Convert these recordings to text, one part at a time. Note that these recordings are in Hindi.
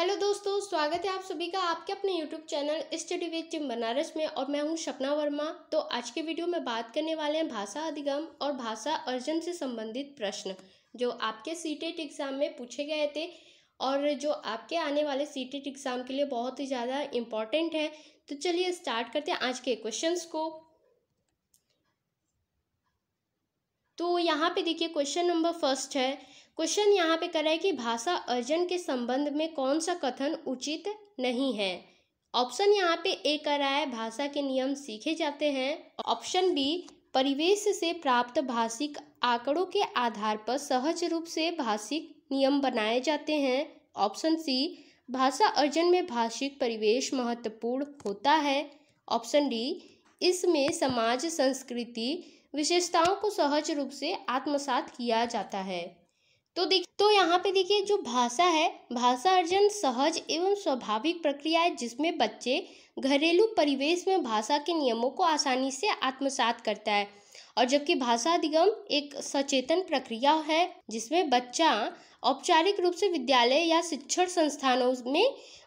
हेलो दोस्तों स्वागत है आप सभी का आपके अपने YouTube channel study with team Banaras में और मैं हूं सपना वर्मा तो आज के वीडियो में बात करने वाले हैं भाषा अधिगम और भाषा अर्जन से संबंधित प्रश्न जो आपके सी एग्ज़ाम e में पूछे गए थे और जो आपके आने वाले सी एग्ज़ाम e के लिए बहुत ही ज़्यादा इम्पॉर्टेंट है तो चलिए स्टार्ट करते हैं आज के क्वेश्चन को तो यहाँ पे देखिए क्वेश्चन नंबर फर्स्ट है क्वेश्चन यहाँ पे रहा है कि भाषा अर्जन के संबंध में कौन सा कथन उचित नहीं है ऑप्शन यहाँ पे ए रहा है भाषा के नियम सीखे जाते हैं ऑप्शन बी परिवेश से प्राप्त भाषिक आंकड़ों के आधार पर सहज रूप से भाषिक नियम बनाए जाते हैं ऑप्शन सी भाषा अर्जन में भाषिक परिवेश महत्वपूर्ण होता है ऑप्शन डी इसमें समाज संस्कृति विशेषताओं को सहज रूप से आत्मसात किया जाता है तो देख तो यहाँ पे देखिए जो भाषा है भाषा अर्जन सहज एवं स्वाभाविक प्रक्रिया है जिसमें बच्चे घरेलू परिवेश में भाषा के नियमों को आसानी से आत्मसात करता है और जबकि भाषा अधिगम एक सचेतन प्रक्रिया है जिसमें बच्चा औपचारिक रूप से विद्यालय या शिक्षण संस्थानों में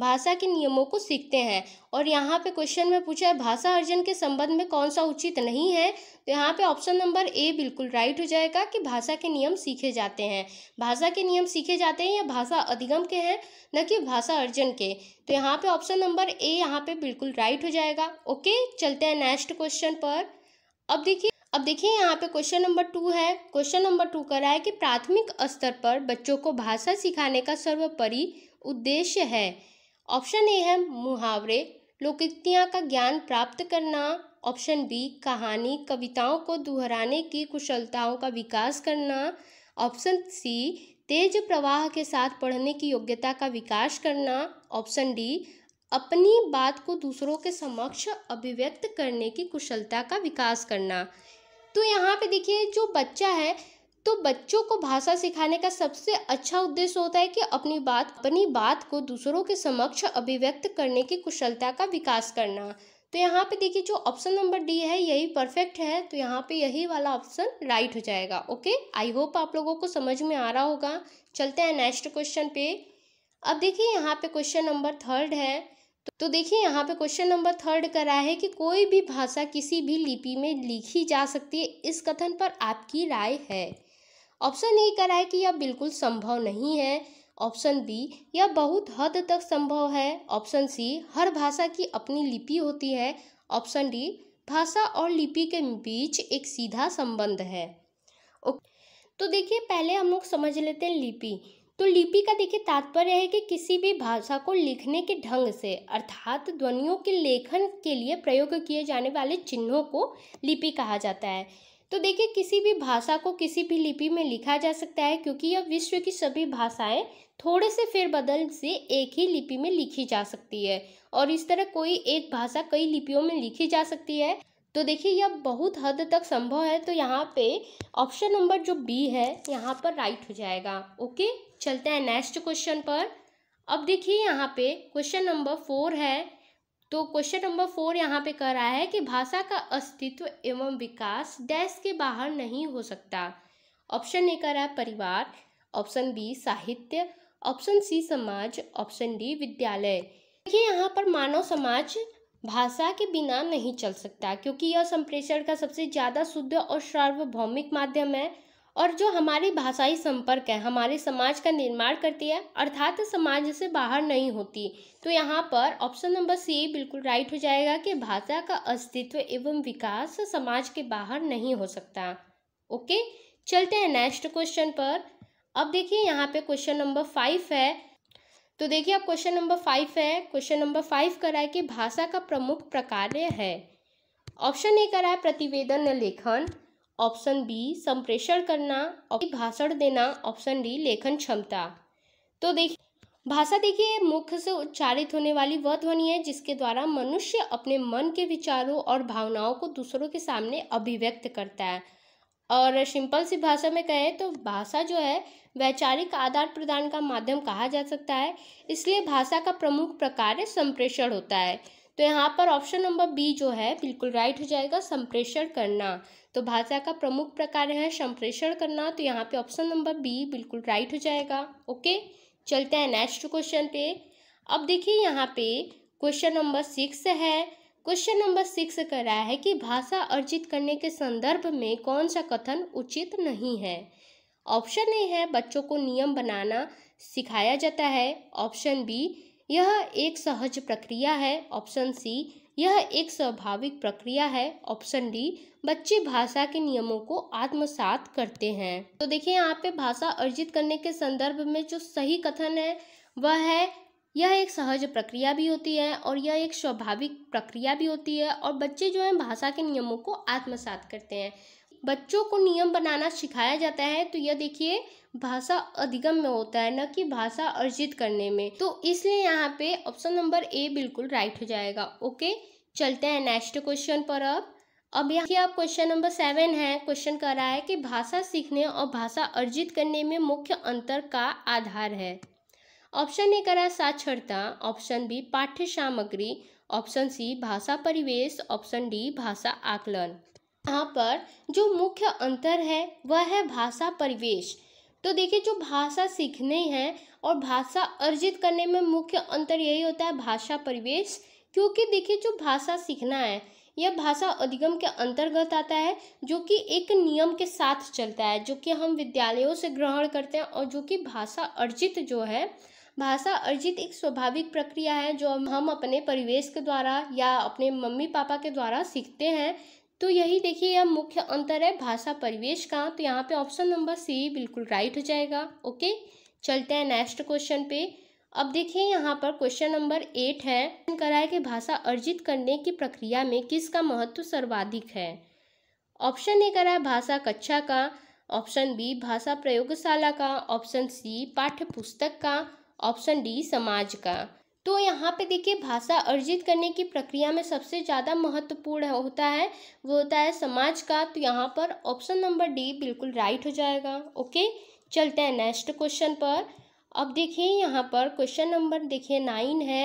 भाषा के नियमों को सीखते हैं और यहाँ पे क्वेश्चन में पूछा है भाषा अर्जन के संबंध में कौन सा उचित नहीं है तो यहाँ पे ऑप्शन नंबर ए बिल्कुल राइट हो जाएगा कि भाषा के नियम सीखे जाते हैं भाषा के नियम सीखे जाते हैं या भाषा अधिगम के हैं न कि भाषा अर्जन के तो यहाँ पर ऑप्शन नंबर ए यहाँ पर बिल्कुल राइट हो जाएगा ओके चलते हैं नेक्स्ट क्वेश्चन पर अब देखिए अब देखिए यहाँ पे क्वेश्चन नंबर टू है क्वेश्चन नंबर टू कर रहा है कि प्राथमिक स्तर पर बच्चों को भाषा सिखाने का सर्वोपरि उद्देश्य है ऑप्शन ए है मुहावरे लोकतियाँ का ज्ञान प्राप्त करना ऑप्शन बी कहानी कविताओं को दोहराने की कुशलताओं का विकास करना ऑप्शन सी तेज प्रवाह के साथ पढ़ने की योग्यता का विकास करना ऑप्शन डी अपनी बात को दूसरों के समक्ष अभिव्यक्त करने की कुशलता का विकास करना तो यहाँ पे देखिए जो बच्चा है तो बच्चों को भाषा सिखाने का सबसे अच्छा उद्देश्य होता है कि अपनी बात अपनी बात को दूसरों के समक्ष अभिव्यक्त करने की कुशलता का विकास करना तो यहाँ पे देखिए जो ऑप्शन नंबर डी है यही परफेक्ट है तो यहाँ पे यही वाला ऑप्शन राइट हो जाएगा ओके आई होप आप लोगों को समझ में आ रहा होगा चलते हैं नेक्स्ट क्वेश्चन पे अब देखिए यहाँ पे क्वेश्चन नंबर थर्ड है तो देखिए यहाँ पे क्वेश्चन नंबर थर्ड करा है कि कोई भी भाषा किसी भी लिपि में लिखी जा सकती है इस कथन पर आपकी राय है ऑप्शन ए करा है कि यह बिल्कुल संभव नहीं है ऑप्शन बी यह बहुत हद तक संभव है ऑप्शन सी हर भाषा की अपनी लिपि होती है ऑप्शन डी भाषा और लिपि के बीच एक सीधा संबंध है तो देखिए पहले हम लोग समझ लेते हैं लिपि तो लिपि का देखिए तात्पर्य है कि किसी भी भाषा को लिखने के ढंग से अर्थात ध्वनियों के लेखन के लिए प्रयोग किए जाने वाले चिन्हों को लिपि कहा जाता है तो देखिए किसी भी भाषा को किसी भी लिपि में लिखा जा सकता है क्योंकि यह विश्व की सभी भाषाएं थोड़े से फेरबदल से एक ही लिपि में लिखी जा सकती है और इस तरह कोई एक भाषा कई लिपियों में लिखी जा सकती है तो देखिए यह बहुत हद तक संभव है तो यहाँ पे ऑप्शन नंबर जो बी है यहाँ पर राइट हो जाएगा ओके चलते हैं नेक्स्ट क्वेश्चन पर अब देखिए यहाँ पे क्वेश्चन नंबर फोर है तो क्वेश्चन नंबर फोर यहाँ पे कह रहा है कि भाषा का अस्तित्व एवं विकास डैश के बाहर नहीं हो सकता ऑप्शन ए कह रहा है परिवार ऑप्शन बी साहित्य ऑप्शन सी समाज ऑप्शन डी विद्यालय देखिए यहाँ पर मानव समाज भाषा के बिना नहीं चल सकता क्योंकि यह संप्रेषण का सबसे ज़्यादा शुद्ध और सार्वभौमिक माध्यम है और जो हमारी भाषाई संपर्क है हमारे समाज का निर्माण करती है अर्थात समाज से बाहर नहीं होती तो यहाँ पर ऑप्शन नंबर सी बिल्कुल राइट हो जाएगा कि भाषा का अस्तित्व एवं विकास समाज के बाहर नहीं हो सकता ओके चलते हैं नेक्स्ट क्वेश्चन पर अब देखिए यहाँ पे क्वेश्चन नंबर फाइव है तो देखिए अब क्वेश्चन नंबर फाइव है क्वेश्चन नंबर फाइव करा है कि भाषा का प्रमुख प्रकार है ऑप्शन ए करा है प्रतिवेदन लेखन ऑप्शन बी संप्रेषण करना भाषण देना ऑप्शन डी लेखन क्षमता तो देखिए भाषा देखिए मुख से उच्चारित होने वाली वह ध्वनि है जिसके द्वारा मनुष्य अपने मन के विचारों और भावनाओं को दूसरों के सामने अभिव्यक्त करता है और सिंपल सी भाषा में कहें तो भाषा जो है वैचारिक आदान प्रदान का माध्यम कहा जा सकता है इसलिए भाषा का प्रमुख प्रकार संप्रेषण होता है तो यहाँ पर ऑप्शन नंबर बी जो है बिल्कुल राइट हो जाएगा संप्रेषण करना तो भाषा का प्रमुख प्रकार है संप्रेषण करना तो यहाँ पे ऑप्शन नंबर बी बिल्कुल राइट हो जाएगा ओके चलते हैं नेक्स्ट क्वेश्चन पे अब देखिए यहाँ पे क्वेश्चन नंबर सिक्स है क्वेश्चन नंबर सिक्स कह रहा है कि भाषा अर्जित करने के संदर्भ में कौन सा कथन उचित नहीं है ऑप्शन ए है बच्चों को नियम बनाना सिखाया जाता है ऑप्शन बी यह एक सहज प्रक्रिया है ऑप्शन सी यह एक स्वाभाविक प्रक्रिया है ऑप्शन डी बच्चे भाषा के नियमों को आत्मसात करते हैं तो देखिए यहाँ पे भाषा अर्जित करने के संदर्भ में जो सही कथन है वह है यह एक सहज प्रक्रिया भी होती है और यह एक स्वाभाविक प्रक्रिया भी होती है और बच्चे जो हैं भाषा के नियमों को आत्मसात करते हैं बच्चों को नियम बनाना सिखाया जाता है तो यह देखिए भाषा अधिगम में होता है न कि भाषा अर्जित करने में तो इसलिए यहाँ पे ऑप्शन नंबर ए बिल्कुल राइट हो जाएगा ओके चलते हैं नेक्स्ट क्वेश्चन पर अब अब यहाँ आप क्वेश्चन नंबर सेवन है क्वेश्चन कर रहा है कि भाषा सीखने और भाषा अर्जित करने में मुख्य अंतर का आधार है ऑप्शन ए करा साक्षरता ऑप्शन बी पाठ्य सामग्री ऑप्शन सी भाषा परिवेश ऑप्शन डी भाषा आकलन यहाँ पर जो मुख्य अंतर है वह है भाषा परिवेश तो देखिए जो भाषा सीखने हैं और भाषा अर्जित करने में मुख्य अंतर यही होता है भाषा परिवेश क्योंकि देखिए जो भाषा सीखना है यह भाषा अधिगम के अंतर्गत आता है जो कि एक नियम के साथ चलता है जो कि हम विद्यालयों से ग्रहण करते हैं और जो कि भाषा अर्जित जो है भाषा अर्जित एक स्वाभाविक प्रक्रिया है जो हम अपने परिवेश के द्वारा या अपने मम्मी पापा के द्वारा सीखते हैं तो यही देखिए यह मुख्य अंतर है भाषा परिवेश का तो यहाँ पे ऑप्शन नंबर सी बिल्कुल राइट हो जाएगा ओके चलते हैं नेक्स्ट क्वेश्चन पे अब देखिए यहाँ पर क्वेश्चन नंबर एट है कराए कि भाषा अर्जित करने की प्रक्रिया में किसका महत्व सर्वाधिक है ऑप्शन ए करा है भाषा कक्षा का ऑप्शन बी भाषा प्रयोगशाला का ऑप्शन सी पाठ्य पुस्तक का ऑप्शन डी समाज का तो यहाँ पे देखिए भाषा अर्जित करने की प्रक्रिया में सबसे ज़्यादा महत्वपूर्ण होता है वो होता है समाज का तो यहाँ पर ऑप्शन नंबर डी बिल्कुल राइट हो जाएगा ओके चलते हैं नेक्स्ट क्वेश्चन पर अब देखिए यहाँ पर क्वेश्चन नंबर देखिए नाइन है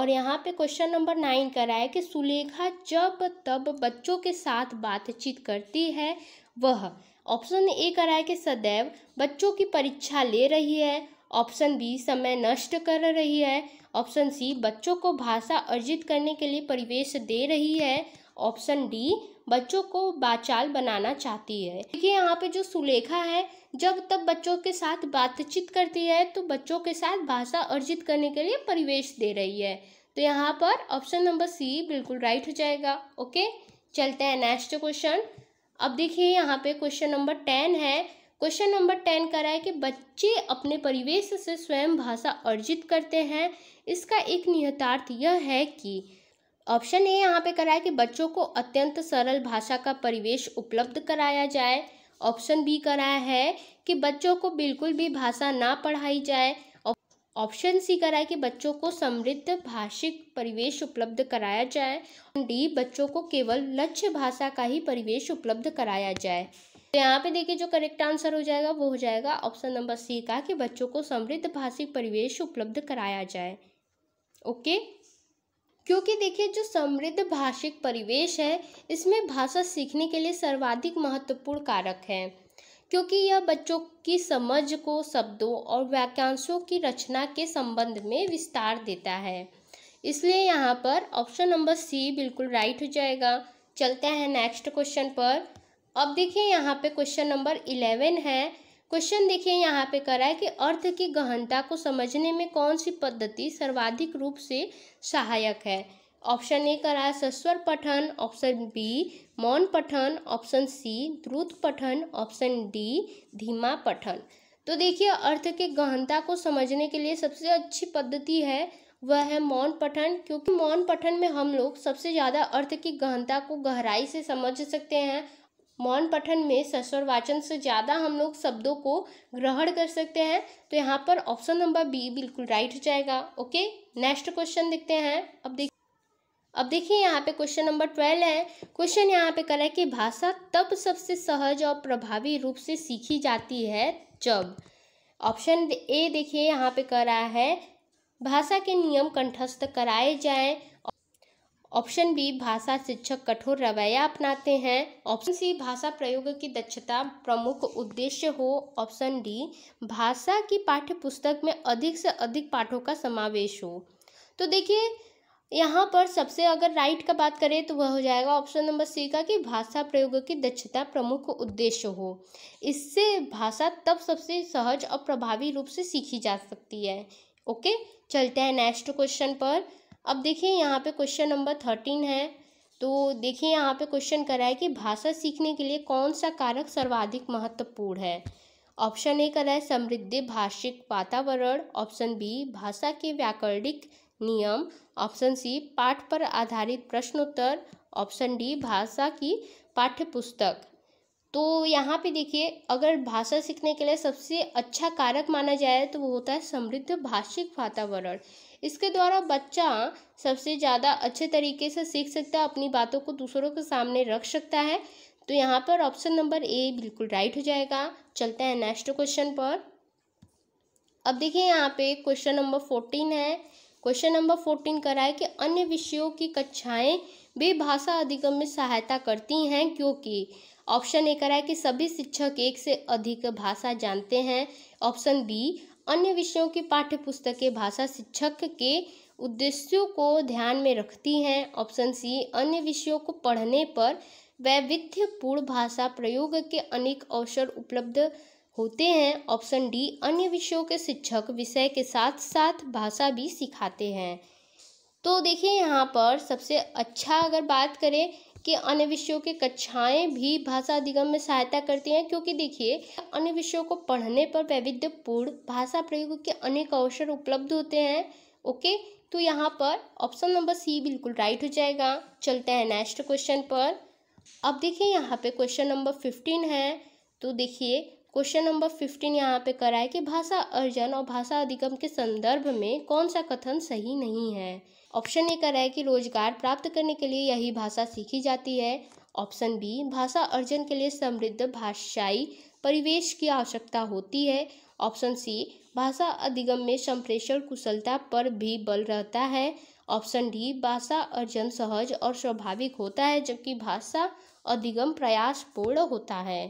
और यहाँ पे क्वेश्चन नंबर नाइन करा रहा है कि सुलेखा जब तब बच्चों के साथ बातचीत करती है वह ऑप्शन ए करा रहा है कि सदैव बच्चों की परीक्षा ले रही है ऑप्शन बी समय नष्ट कर रही है ऑप्शन सी बच्चों को भाषा अर्जित करने के लिए परिवेश दे रही है ऑप्शन डी बच्चों को बाचाल बनाना चाहती है देखिए यहाँ पे जो सुलेखा है जब तब बच्चों के साथ बातचीत करती है तो बच्चों के साथ भाषा अर्जित करने के लिए परिवेश दे रही है तो यहाँ पर ऑप्शन नंबर सी बिल्कुल राइट हो जाएगा ओके चलते हैं नेक्स्ट क्वेश्चन अब देखिए यहाँ पे क्वेश्चन नंबर टेन है क्वेश्चन नंबर टेन कर रहा है कि बच्चे अपने परिवेश से स्वयं भाषा अर्जित करते हैं इसका एक निहितार्थ यह है कि ऑप्शन ए यहाँ पे करा है कि बच्चों को अत्यंत सरल भाषा का परिवेश उपलब्ध कराया जाए ऑप्शन बी करा है कि बच्चों को बिल्कुल भी भाषा ना पढ़ाई जाए ऑप्शन सी करा है कि बच्चों को समृद्ध भाषिक परिवेश उपलब्ध कराया जाए डी बच्चों को केवल लक्ष्य भाषा का ही परिवेश उपलब्ध कराया जाए तो यहाँ पे देखिए जो करेक्ट आंसर हो जाएगा वो हो जाएगा ऑप्शन नंबर सी का कि बच्चों को समृद्ध भाषिक परिवेश उपलब्ध कराया जाए ओके क्योंकि देखिए जो समृद्ध भाषिक परिवेश है इसमें भाषा सीखने के लिए सर्वाधिक महत्वपूर्ण कारक है क्योंकि यह बच्चों की समझ को शब्दों और वाक्यांशों की रचना के संबंध में विस्तार देता है इसलिए यहाँ पर ऑप्शन नंबर सी बिल्कुल राइट हो जाएगा चलते हैं नेक्स्ट क्वेश्चन पर अब देखिए यहाँ पे क्वेश्चन नंबर इलेवन है क्वेश्चन देखिए यहाँ पे करा है कि अर्थ की गहनता को समझने में कौन सी पद्धति सर्वाधिक रूप से सहायक है ऑप्शन ए करा है सस्वर पठन ऑप्शन बी मौन पठन ऑप्शन सी द्रुत पठन ऑप्शन डी धीमा पठन तो देखिए अर्थ के गहनता को समझने के लिए सबसे अच्छी पद्धति है वह है मौन पठन क्योंकि मौन पठन में हम लोग सबसे ज़्यादा अर्थ की गहनता को गहराई से समझ सकते हैं मौन पठन में सस्वर वाचन से ज़्यादा हम लोग शब्दों को ग्रहण कर सकते हैं तो यहाँ पर ऑप्शन नंबर बी बिल्कुल राइट हो जाएगा ओके नेक्स्ट क्वेश्चन देखते हैं अब देख अब देखिए यहाँ पे क्वेश्चन नंबर ट्वेल्व है क्वेश्चन यहाँ पे करा है कि भाषा तब सबसे सहज और प्रभावी रूप से सीखी जाती है जब ऑप्शन ए देखिए यहाँ पे करा है भाषा के नियम कंठस्थ कराए जाएं ऑप्शन बी भाषा शिक्षक कठोर रवैया अपनाते हैं ऑप्शन सी भाषा प्रयोग की दक्षता प्रमुख उद्देश्य हो ऑप्शन डी भाषा की पाठ्य पुस्तक में अधिक से अधिक पाठों का समावेश हो तो देखिए यहाँ पर सबसे अगर राइट का बात करें तो वह हो जाएगा ऑप्शन नंबर सी का कि भाषा प्रयोग की दक्षता प्रमुख उद्देश्य हो इससे भाषा तब सबसे सहज और प्रभावी रूप से सीखी जा सकती है ओके चलते हैं नेक्स्ट क्वेश्चन पर अब देखिए यहाँ पे क्वेश्चन नंबर थर्टीन है तो देखिए यहाँ पे क्वेश्चन करा है कि भाषा सीखने के लिए कौन सा कारक सर्वाधिक महत्वपूर्ण है ऑप्शन ए करा है समृद्धि भाषिक वातावरण ऑप्शन बी भाषा के व्याकरणिक नियम ऑप्शन सी पाठ पर आधारित प्रश्नोत्तर ऑप्शन डी भाषा की पाठ्य पुस्तक तो यहाँ पे देखिए अगर भाषा सीखने के लिए सबसे अच्छा कारक माना जाए तो वो होता है समृद्ध भाषिक वातावरण इसके द्वारा बच्चा सबसे ज़्यादा अच्छे तरीके से सीख सकता है अपनी बातों को दूसरों के सामने रख सकता है तो यहाँ पर ऑप्शन नंबर ए बिल्कुल राइट हो जाएगा चलते हैं नेक्स्ट क्वेश्चन पर अब देखिए यहाँ पे क्वेश्चन नंबर फोर्टीन है क्वेश्चन नंबर फोर्टीन करा है कि अन्य विषयों की कक्षाएं भी भाषा अधिगम में सहायता करती हैं क्योंकि ऑप्शन ए करा है कि सभी शिक्षक एक से अधिक भाषा जानते हैं ऑप्शन बी अन्य विषयों की पाठ्य पुस्तकें भाषा शिक्षक के उद्देश्यों को ध्यान में रखती हैं ऑप्शन सी अन्य विषयों को पढ़ने पर वैविध्यपूर्ण भाषा प्रयोग के अनेक अवसर उपलब्ध होते हैं ऑप्शन डी अन्य विषयों के शिक्षक विषय के साथ साथ भाषा भी सिखाते हैं तो देखिए यहाँ पर सबसे अच्छा अगर बात करें कि अन्य विषयों की कक्षाएं भी भाषा अधिगम में सहायता करती हैं क्योंकि देखिए अन्य विषयों को पढ़ने पर वैविध्यपूर्ण भाषा प्रयोग के अनेक अवसर उपलब्ध होते हैं ओके तो यहाँ पर ऑप्शन नंबर सी बिल्कुल राइट हो जाएगा चलते हैं नेक्स्ट क्वेश्चन पर अब देखिए यहाँ पे क्वेश्चन नंबर फिफ्टीन है तो देखिए क्वेश्चन नंबर फिफ्टीन यहाँ पे करा है कि भाषा अर्जन और भाषा अधिगम के संदर्भ में कौन सा कथन सही नहीं है ऑप्शन ए करा है कि रोजगार प्राप्त करने के लिए यही भाषा सीखी जाती है ऑप्शन बी भाषा अर्जन के लिए समृद्ध भाषाई परिवेश की आवश्यकता होती है ऑप्शन सी भाषा अधिगम में संप्रेषण कुशलता पर भी बल रहता है ऑप्शन डी भाषा अर्जन सहज और स्वाभाविक होता है जबकि भाषा अधिगम प्रयासपूर्ण होता है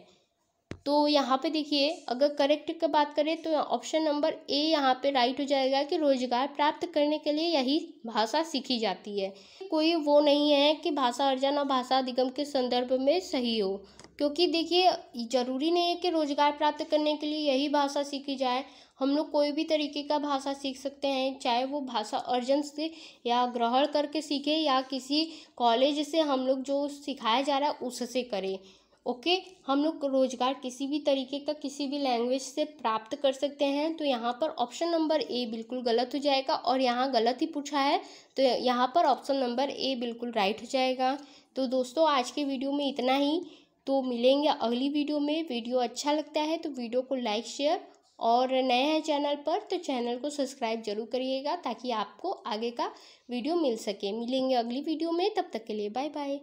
तो यहाँ पे देखिए अगर करेक्ट की बात करें तो ऑप्शन नंबर ए यहाँ पे राइट हो जाएगा कि रोजगार प्राप्त करने के लिए यही भाषा सीखी जाती है कोई वो नहीं है कि भाषा अर्जन और भाषा अधिगम के संदर्भ में सही हो क्योंकि देखिए ज़रूरी नहीं है कि रोजगार प्राप्त करने के लिए यही भाषा सीखी जाए हम लोग कोई भी तरीके का भाषा सीख सकते हैं चाहे वो भाषा अर्जन से या ग्रहण करके सीखे या किसी कॉलेज से हम लोग जो सिखाया जा रहा है उससे करें ओके हम लोग रोज़गार किसी भी तरीके का किसी भी लैंग्वेज से प्राप्त कर सकते हैं तो यहाँ पर ऑप्शन नंबर ए बिल्कुल गलत हो जाएगा और यहाँ गलत ही पूछा है तो यहाँ पर ऑप्शन नंबर ए बिल्कुल राइट हो जाएगा तो दोस्तों आज के वीडियो में इतना ही तो मिलेंगे अगली वीडियो में वीडियो अच्छा लगता है तो वीडियो को लाइक शेयर और नए हैं चैनल पर तो चैनल को सब्सक्राइब जरूर करिएगा ताकि आपको आगे का वीडियो मिल सके मिलेंगे अगली वीडियो में तब तक के लिए बाय बाय